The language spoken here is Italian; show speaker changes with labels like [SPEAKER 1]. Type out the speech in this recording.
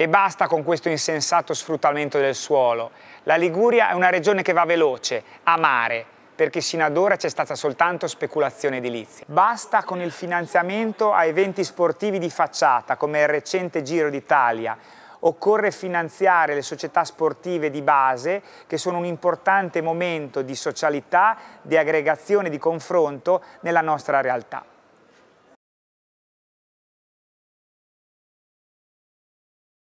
[SPEAKER 1] E basta con questo insensato sfruttamento del suolo. La Liguria è una regione che va veloce, a mare, perché sino ad ora c'è stata soltanto speculazione edilizia. Basta con il finanziamento a eventi sportivi di facciata, come il recente Giro d'Italia. Occorre finanziare le società sportive di base, che sono un importante momento di socialità, di aggregazione, di confronto nella nostra realtà.